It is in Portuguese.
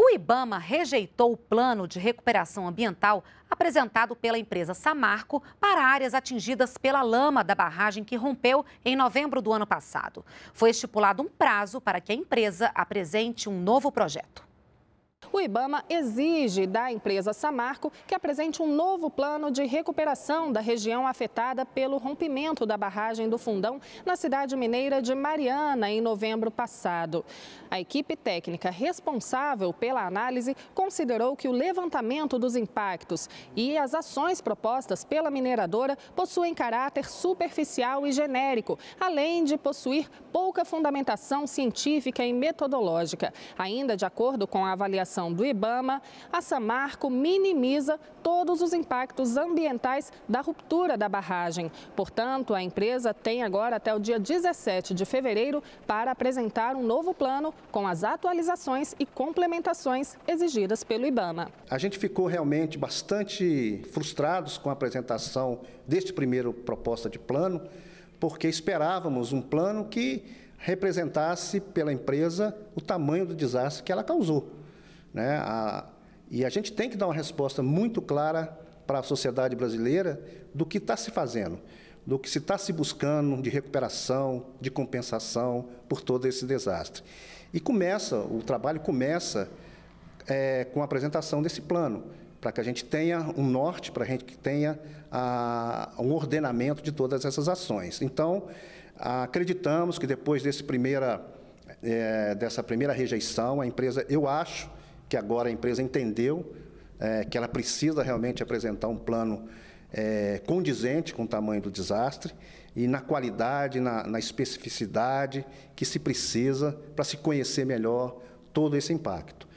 O Ibama rejeitou o plano de recuperação ambiental apresentado pela empresa Samarco para áreas atingidas pela lama da barragem que rompeu em novembro do ano passado. Foi estipulado um prazo para que a empresa apresente um novo projeto. O Ibama exige da empresa Samarco que apresente um novo plano de recuperação da região afetada pelo rompimento da barragem do Fundão na cidade mineira de Mariana em novembro passado. A equipe técnica responsável pela análise considerou que o levantamento dos impactos e as ações propostas pela mineradora possuem caráter superficial e genérico, além de possuir pouca fundamentação científica e metodológica. Ainda de acordo com a avaliação do IBAMA, a Samarco minimiza todos os impactos ambientais da ruptura da barragem. Portanto, a empresa tem agora até o dia 17 de fevereiro para apresentar um novo plano com as atualizações e complementações exigidas pelo IBAMA. A gente ficou realmente bastante frustrados com a apresentação deste primeiro proposta de plano, porque esperávamos um plano que representasse pela empresa o tamanho do desastre que ela causou. Né? A, e a gente tem que dar uma resposta muito clara para a sociedade brasileira do que está se fazendo, do que se está se buscando de recuperação, de compensação por todo esse desastre. E começa, o trabalho começa é, com a apresentação desse plano, para que a gente tenha um norte, para a gente tenha a, um ordenamento de todas essas ações. Então, acreditamos que depois desse primeira, é, dessa primeira rejeição, a empresa, eu acho que agora a empresa entendeu é, que ela precisa realmente apresentar um plano é, condizente com o tamanho do desastre e na qualidade, na, na especificidade que se precisa para se conhecer melhor todo esse impacto.